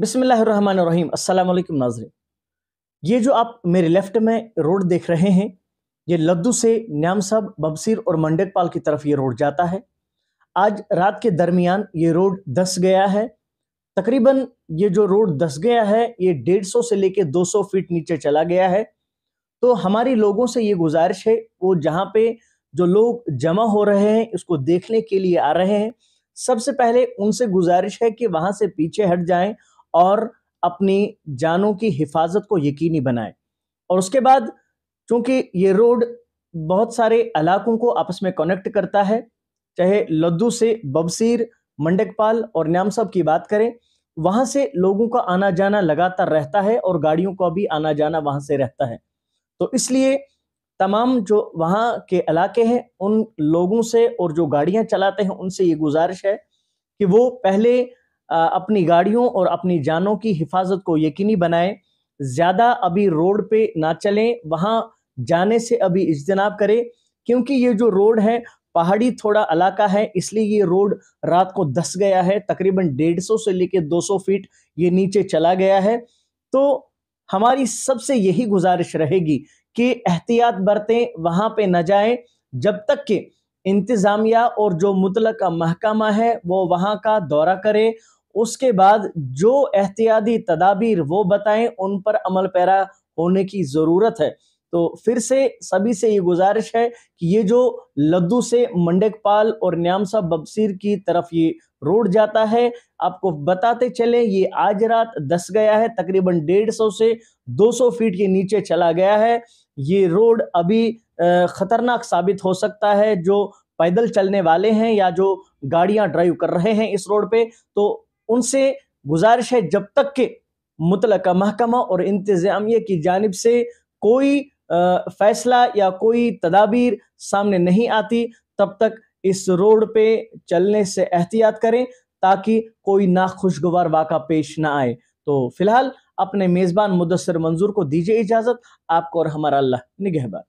बिसमीम अल्लाम नाजरीन ये जो आप मेरे लेफ्ट में रोड देख रहे हैं ये लद्दू से न्याम साहब बबसीर और मंडेकपाल की तरफ ये रोड जाता है आज रात के दरमियान ये रोड दस गया है तकरीबन ये जो रोड दस गया है ये डेढ़ सौ से लेके दो सौ फीट नीचे चला गया है तो हमारी लोगों से ये गुजारिश है वो जहाँ पे जो लोग जमा हो रहे हैं उसको देखने के लिए आ रहे हैं सबसे पहले उनसे गुजारिश है कि वहाँ से पीछे हट जाएं और अपनी जानों की हिफाजत को यकीनी बनाए और उसके बाद चूंकि ये रोड बहुत सारे इलाकों को आपस में कनेक्ट करता है चाहे लद्दू से बबसीर मंडकपाल और न्याम साहब की बात करें वहां से लोगों का आना जाना लगातार रहता है और गाड़ियों का भी आना जाना वहां से रहता है तो इसलिए तमाम जो वहाँ के इलाके हैं उन लोगों से और जो गाड़ियाँ चलाते हैं उनसे ये गुजारिश है कि वो पहले अपनी गाड़ियों और अपनी जानों की हिफाजत को यकीनी बनाएं ज़्यादा अभी रोड पे ना चलें वहाँ जाने से अभी इजतनाब करें क्योंकि ये जो रोड है पहाड़ी थोड़ा इलाका है इसलिए ये रोड रात को धस गया है तकरीबन डेढ़ सौ से लेकर दो सौ फीट ये नीचे चला गया है तो हमारी सबसे यही गुजारिश रहेगी कि एहतियात बरतें वहाँ पे ना जाएं जब तक कि इंतज़ामिया और जो मुतलका महकमा है वो वहाँ का दौरा करें उसके बाद जो एहतियाती तदाबीर वो बताएं उन पर अमल पैरा होने की ज़रूरत है तो फिर से सभी से ये गुजारिश है कि ये जो लद्दू से मंडकपाल और न्यामसा बबसीर की तरफ ये रोड जाता है आपको बताते चले ये आज रात दस गया है तकरीबन डेढ़ सौ से दो सौ फीट के नीचे चला गया है ये रोड अभी ख़तरनाक साबित हो सकता है जो पैदल चलने वाले हैं या जो गाड़ियां ड्राइव कर रहे हैं इस रोड पे तो उनसे गुजारिश है जब तक के मुतल महकमा और इंतज़ामिया की जानब से कोई फैसला या कोई तदाबीर सामने नहीं आती तब तक इस रोड पे चलने से एहतियात करें ताकि कोई नाखुशगवार वाक़ा पेश ना आए तो फिलहाल अपने मेज़बान मुदसर मंजूर को दीजिए इजाज़त आपको और हमारा अल्लाह निगहबान